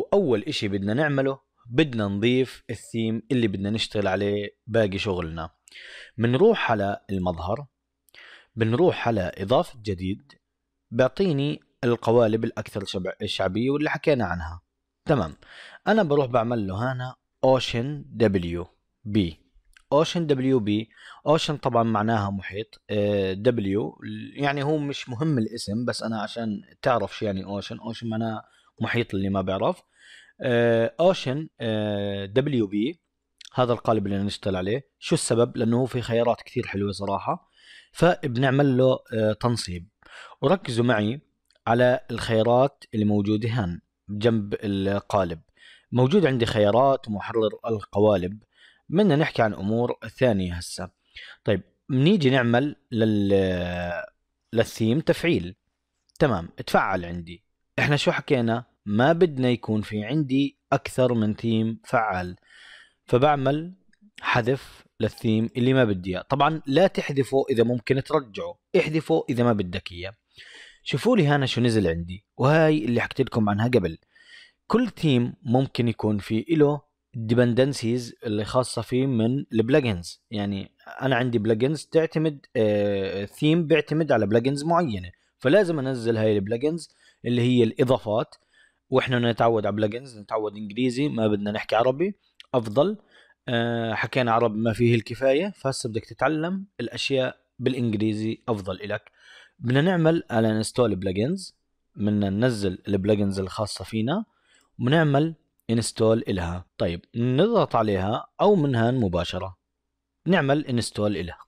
واول اشي بدنا نعمله بدنا نضيف الثيم اللي بدنا نشتغل عليه باقي شغلنا بنروح على المظهر بنروح على اضافة جديد بيعطيني القوالب الاكثر شعبية واللي حكينا عنها تمام انا بروح بعمل له هنا اوشن دبليو بي اوشن دبليو بي اوشن طبعا معناها محيط دبليو آه، يعني هو مش مهم الاسم بس انا عشان تعرف شو يعني اوشن اوشن معناها محيط اللي ما بيعرف اوشن دبليو بي هذا القالب اللي نشتغل عليه شو السبب لانه هو في خيارات كثير حلوه صراحه فبنعمل له آه، تنصيب وركزوا معي على الخيارات اللي موجوده هان جنب القالب موجود عندي خيارات ومحرر القوالب بدنا نحكي عن امور ثانيه هسه طيب بنيجي نعمل لل آه، للثيم تفعيل تمام اتفعل عندي احنا شو حكينا ما بدنا يكون في عندي اكثر من ثيم فعال فبعمل حذف للثيم اللي ما بدي اياه طبعا لا تحذفه اذا ممكن ترجعه احذفه اذا ما بدك اياه شوفوا لي هنا شو نزل عندي وهاي اللي حكيت لكم عنها قبل كل ثيم ممكن يكون في له الديبندنسيز اللي خاصه فيه من البلجنز يعني انا عندي بلجنز تعتمد ثيم آه، بيعتمد على بلجنز معينه فلازم انزل هاي البلجنز اللي هي الاضافات واحنا نتعود على بلجنز نتعود انجليزي ما بدنا نحكي عربي افضل أه حكينا عربي ما فيه الكفايه فهسه بدك تتعلم الاشياء بالانجليزي افضل الك بدنا نعمل على انستول بلجنز بدنا ننزل البلجنز الخاصه فينا ونعمل انستول إلها طيب نضغط عليها أو منها مباشرة نعمل انستول إلها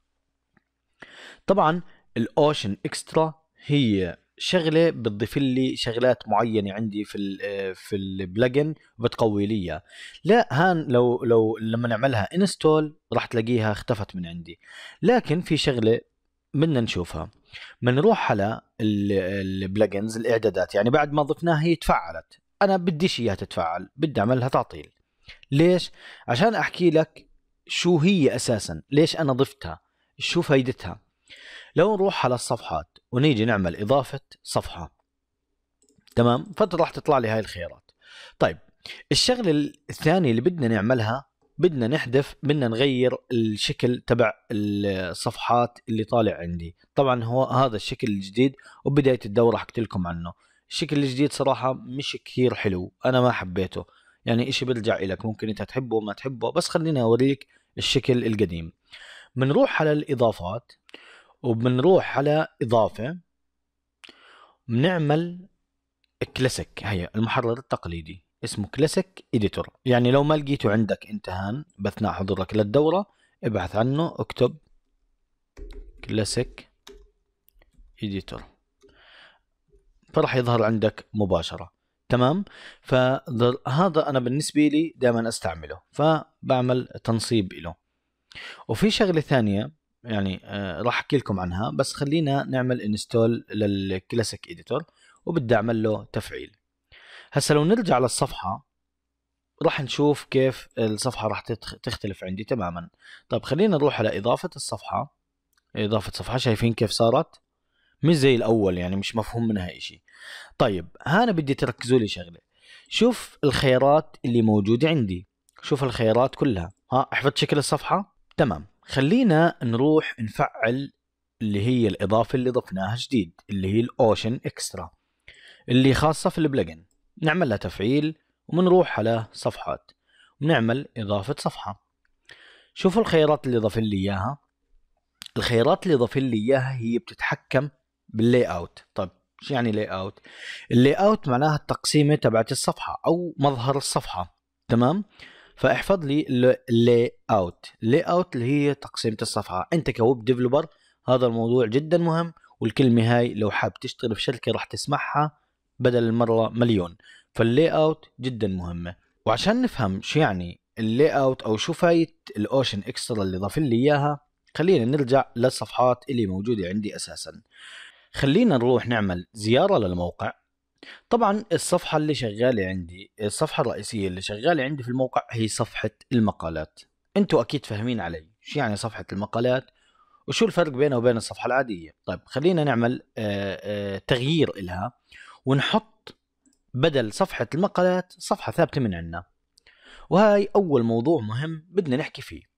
طبعا الأوشن إكسترا هي شغله بتضيف لي شغلات معينه عندي في الـ آه، في البلجن وبتقوي لي اياها لا هان لو لو لما نعملها انستول راح تلاقيها اختفت من عندي لكن في شغله بدنا نشوفها بنروح على البلجنز الاعدادات يعني بعد ما ضفناها هي تفعلت انا بديش اياها تتفعل بدي اعملها تعطيل ليش عشان احكي لك شو هي اساسا ليش انا ضفتها شو فايدتها لو نروح على الصفحات ونيجي نعمل إضافة صفحة تمام فراح تطلع لي هاي الخيارات طيب الشغلة الثانية اللي بدنا نعملها بدنا نحذف بدنا نغير الشكل تبع الصفحات اللي طالع عندي طبعا هو هذا الشكل الجديد وبداية الدورة حكيت لكم عنه الشكل الجديد صراحة مش كثير حلو أنا ما حبيته يعني إشي بيرجع إلك ممكن أنت تحبه ما تحبه بس خليني أوريك الشكل القديم بنروح على الإضافات وبنروح على اضافه بنعمل كلاسيك هي المحرر التقليدي اسمه كلاسيك اديتور يعني لو ما لقيته عندك انت هان باثناء حضورك للدوره ابحث عنه اكتب كلاسيك اديتور فراح يظهر عندك مباشره تمام فهذا انا بالنسبه لي دائما استعمله فبعمل تنصيب له وفي شغله ثانيه يعني آه، راح احكي لكم عنها بس خلينا نعمل انستول للكلاسيك اديتور وبدي اعمل له تفعيل هسا لو نرجع للصفحه راح نشوف كيف الصفحه راح تختلف عندي تماما طيب خلينا نروح على اضافه الصفحه اضافه صفحه شايفين كيف صارت مش زي الاول يعني مش مفهوم منها شيء طيب هنا بدي تركزوا لي شغله شوف الخيارات اللي موجوده عندي شوف الخيارات كلها ها احفظ شكل الصفحه تمام خلينا نروح نفعل اللي هي الإضافة اللي ضفناها جديد اللي هي الأوشن إكسترا اللي خاصة في البلجن نعمل لها تفعيل وبنروح على صفحات ونعمل إضافة صفحة شوفوا الخيارات اللي ضفل لي إياها الخيارات اللي ضفل لي إياها هي بتتحكم باللي أوت طيب شو يعني لي أوت اللي أوت معناها التقسيمة تبعت الصفحة أو مظهر الصفحة تمام فاحفظ لي اللي اوت اللي اوت اللي هي تقسيمه الصفحه انت كويب ديفلوبر هذا الموضوع جدا مهم والكلمه هاي لو حاب تشتغل في شركه راح تسمعها بدل المره مليون فاللي اوت جدا مهمه وعشان نفهم شو يعني اللي اوت او شو فايت الاوشن اكسترا اللي ضاف لي اياها خلينا نرجع للصفحات اللي موجوده عندي اساسا خلينا نروح نعمل زياره للموقع طبعا الصفحة اللي شغالة عندي الصفحة الرئيسية اللي شغالة عندي في الموقع هي صفحة المقالات انتوا اكيد فاهمين علي شو يعني صفحة المقالات وشو الفرق بينها وبين الصفحة العادية طيب خلينا نعمل آآ آه، آآ آه، تغيير إلها ونحط بدل صفحة المقالات صفحة ثابتة من عندنا وهي أول موضوع مهم بدنا نحكي فيه